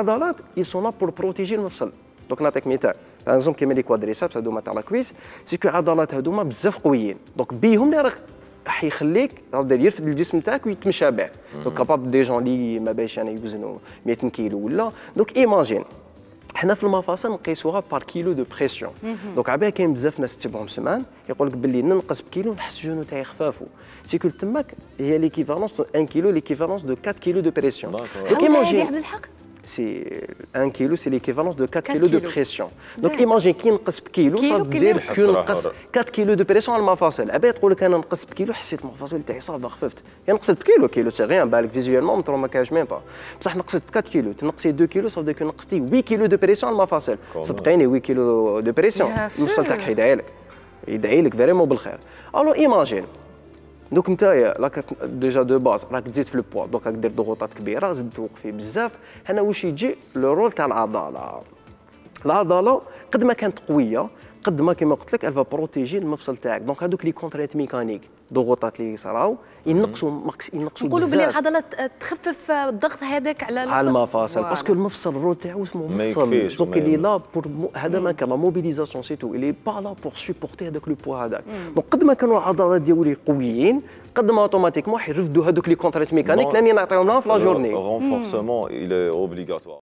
العضلات ils sont là بروتيجي المفصل دونك نعطيك مثال انزوم كيما لي كوادريسابس هذوما تاع لاكويس سيكو العضلات هذوما بزاف قويين دونك بيهم اللي راك راح يخليك يرفد الجسم تاعك ويتمشى به دونك كاباب دي جون لي ما باش انا يوزنوا 200 كيلو ولا دونك ايماجين حنا في المفاصل نقيسوها بار كيلو دو بريسيون دونك عباه كاين بزاف ناس تتبعهم سمان يقول لك باللي ننقص بكيلو نحس جنو تاعي خفافو سيكو تماك هي ليكيفالونس 1 كيلو ليكيفالونس دو 4 كيلو دو بريسيون دونك ايماجين c'est 1 kg c'est ليكيفالونس de 4, 4 kg de pression ايماجين كي نقص بكيلو صافي دير كي نقص 4 كيلو دو بريسيون على المفاصل ابي تقول لك انا نقص بكيلو حسيت المفاصل تاعي صافي خففت يا نقصت بكيلو كيلو سي غيان بالك فيزيوالمون ترى ما كاش ميم با بصح نقصت ب 4 كيلو تنقصي 2 كيلو صافي دير نقصتي 8 كيلو دو بريسيون على المفاصل صدقيني 8 كيلو دو بريسيون المفصل تاعك حيدها لك يدعي لك فريمون بالخير الو ايماجين دوك نتايا راك ديجا دو باز راك تزيد في البوا دوك راك دير ضغوطات كبيره زد توقفي بزاف هنا واش يجي لو رول تاع العضله العضله قد ما كانت قويه قد ما كما قلت لك الفا بروتيجي المفصل تاعك دونك هذوك لي كونترينت ميكانيك ضغوطات اللي صراو ينقصوا ماكس ينقصوا نقولوا بلي العضلات تخفف الضغط هذاك على على المفاصل باسكو المفصل رو تاعو اسمه مفصل دونك اللي لا بور هذا ما كان لا موبيليزاسيون سيتو اللي با لا بور سوبورتي هذاك لو بوا هذاك دونك قد ما كانوا العضلات ديالي قويين قد ما اوتوماتيكمون حيرفدوا هذوك لي كونترينت ميكانيك لاني نعطيهم لهم في لا جورني رونفورسمون il اوبليغاتوار